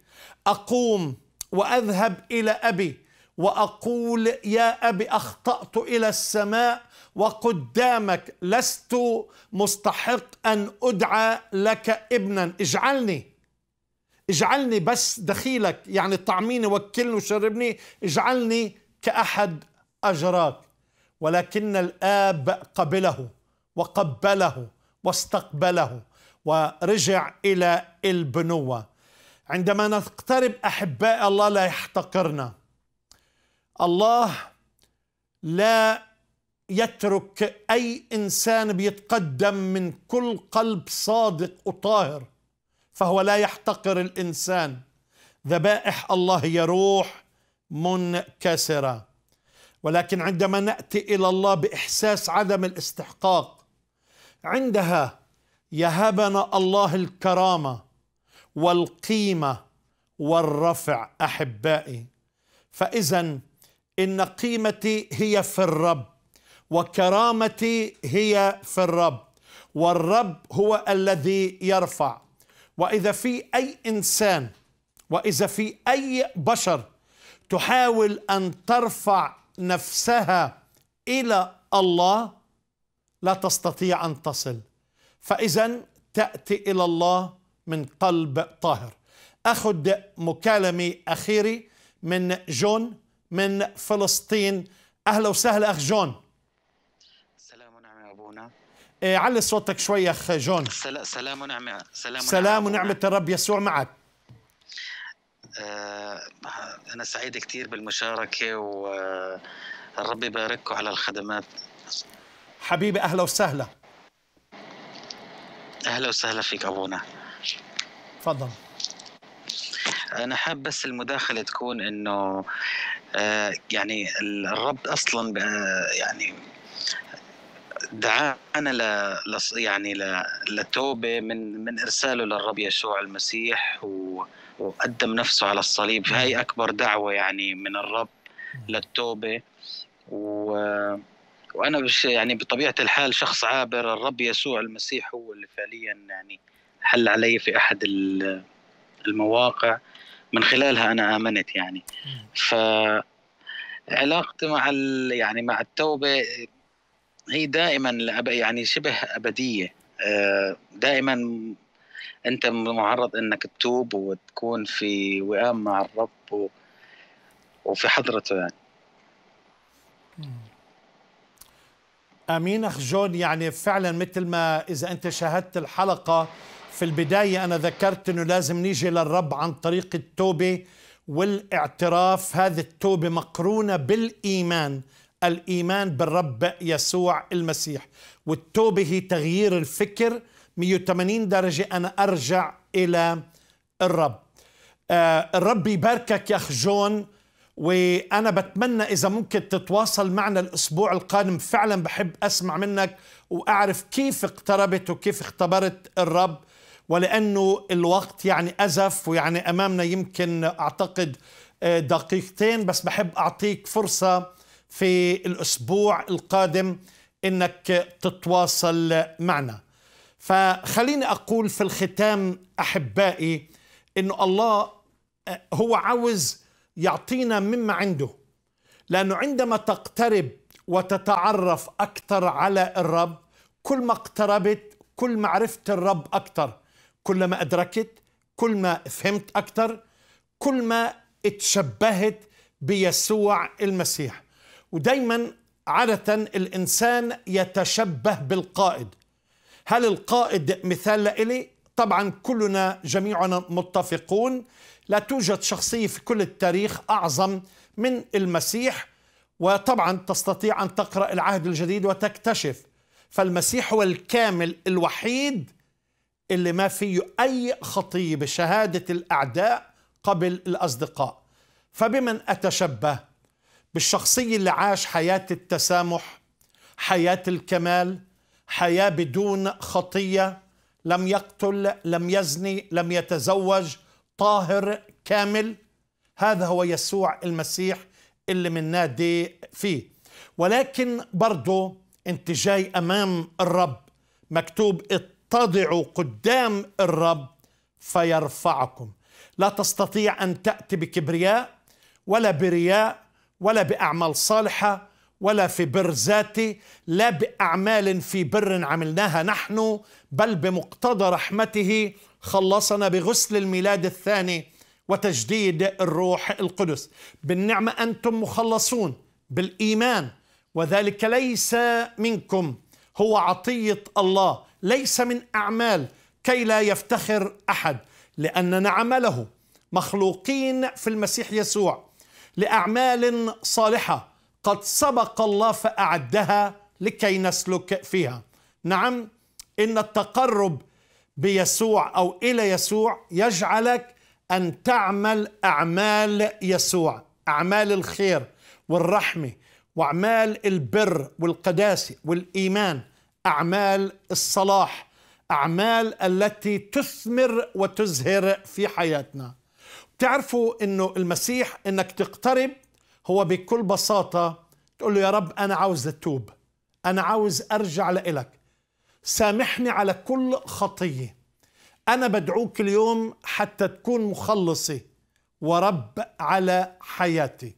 Speaker 1: اقوم واذهب الى ابي واقول يا ابي اخطات الى السماء وقدامك لست مستحق ان ادعى لك ابنا اجعلني اجعلني بس دخيلك يعني طعميني وكلني وشربني اجعلني كأحد أجراك ولكن الآب قبله وقبله واستقبله ورجع إلى البنوة عندما نقترب أحباء الله لا يحتقرنا الله لا يترك أي إنسان بيتقدم من كل قلب صادق وطاهر فهو لا يحتقر الإنسان ذبائح الله هي روح منكسرة ولكن عندما نأتي إلى الله بإحساس عدم الاستحقاق عندها يهبنا الله الكرامة والقيمة والرفع أحبائي فإذا إن قيمتي هي في الرب وكرامتي هي في الرب والرب هو الذي يرفع وإذا في أي إنسان وإذا في أي بشر تحاول أن ترفع نفسها إلى الله لا تستطيع أن تصل فإذا تأتي إلى الله من قلب طاهر أخذ مكالمة أخيرة من جون من فلسطين أهلا وسهلا أخ جون سلام ونعمه أبونا إيه علي صوتك شوي أخ جون
Speaker 3: سل... سلام ونعمه سلام, سلام ونعمة الرب
Speaker 1: يسوع معك
Speaker 3: آه أنا سعيد كثير بالمشاركة والرب يبارككم على الخدمات
Speaker 1: حبيبي أهلا وسهلا
Speaker 3: أهلا وسهلا فيك أبونا تفضل انا حاب بس المداخله تكون انه آه، يعني الرب اصلا يعني دعانا ل يعني لتوبه من من ارساله للرب يسوع المسيح وقدم نفسه على الصليب هاي اكبر دعوه يعني من الرب للتوبه و... وانا بش يعني بطبيعه الحال شخص عابر الرب يسوع المسيح هو اللي فعليا يعني حل علي في احد المواقع من خلالها انا امنت يعني ف علاقتي مع ال... يعني مع التوبه هي دائما يعني شبه ابديه آه، دائما انت معرض انك تتوب وتكون في وئام مع الرب و... وفي حضرته يعني
Speaker 1: امين اخ جون يعني فعلا مثل ما اذا انت شاهدت الحلقه في البداية أنا ذكرت أنه لازم نيجي للرب عن طريق التوبة والاعتراف هذه التوبة مقرونة بالإيمان الإيمان بالرب يسوع المسيح والتوبة هي تغيير الفكر 180 درجة أنا أرجع إلى الرب آه الرب يباركك يا أخ جون وأنا بتمنى إذا ممكن تتواصل معنا الأسبوع القادم فعلا بحب أسمع منك وأعرف كيف اقتربت وكيف اختبرت الرب ولأنه الوقت يعني أزف ويعني أمامنا يمكن أعتقد آه، دقيقتين بس بحب أعطيك فرصة في الأسبوع القادم إنك تتواصل معنا فخليني أقول في الختام أحبائي إنه الله آه، هو عاوز يعطينا مما عنده لأنه عندما تقترب وتتعرف أكثر على الرب كل ما اقتربت كل ما عرفت الرب أكثر كلما أدركت كل ما فهمت أكثر كل ما اتشبهت بيسوع المسيح ودايما عادة الإنسان يتشبه بالقائد هل القائد مثال لإلي؟ طبعا كلنا جميعنا متفقون لا توجد شخصية في كل التاريخ أعظم من المسيح وطبعا تستطيع أن تقرأ العهد الجديد وتكتشف فالمسيح هو الكامل الوحيد اللي ما فيه أي خطية بشهادة الأعداء قبل الأصدقاء فبمن أتشبه بالشخصية اللي عاش حياة التسامح حياة الكمال حياة بدون خطية لم يقتل لم يزني لم يتزوج طاهر كامل هذا هو يسوع المسيح اللي من نادي فيه ولكن برضو انت جاي امام الرب مكتوب تضعوا قدام الرب فيرفعكم لا تستطيع ان تاتي بكبرياء ولا برياء ولا باعمال صالحه ولا في بر ذاتي لا باعمال في بر عملناها نحن بل بمقتضى رحمته خلصنا بغسل الميلاد الثاني وتجديد الروح القدس بالنعمه انتم مخلصون بالايمان وذلك ليس منكم هو عطيه الله ليس من أعمال كي لا يفتخر أحد لأننا عمله مخلوقين في المسيح يسوع لأعمال صالحة قد سبق الله فأعدها لكي نسلك فيها نعم إن التقرب بيسوع أو إلى يسوع يجعلك أن تعمل أعمال يسوع أعمال الخير والرحمة وأعمال البر والقداسة والإيمان اعمال الصلاح اعمال التي تثمر وتزهر في حياتنا بتعرفوا انه المسيح انك تقترب هو بكل بساطه تقول له يا رب انا عاوز اتوب انا عاوز ارجع لإلك سامحني على كل خطيه انا بدعوك اليوم حتى تكون مخلصي ورب على حياتي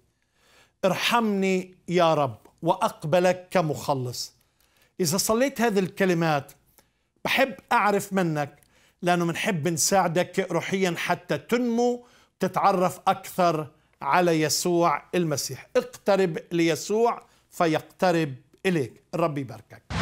Speaker 1: ارحمني يا رب واقبلك كمخلص إذا صليت هذه الكلمات بحب أعرف منك لأنه بنحب نساعدك روحيا حتى تنمو تتعرف أكثر على يسوع المسيح اقترب ليسوع فيقترب إليك الرب يباركك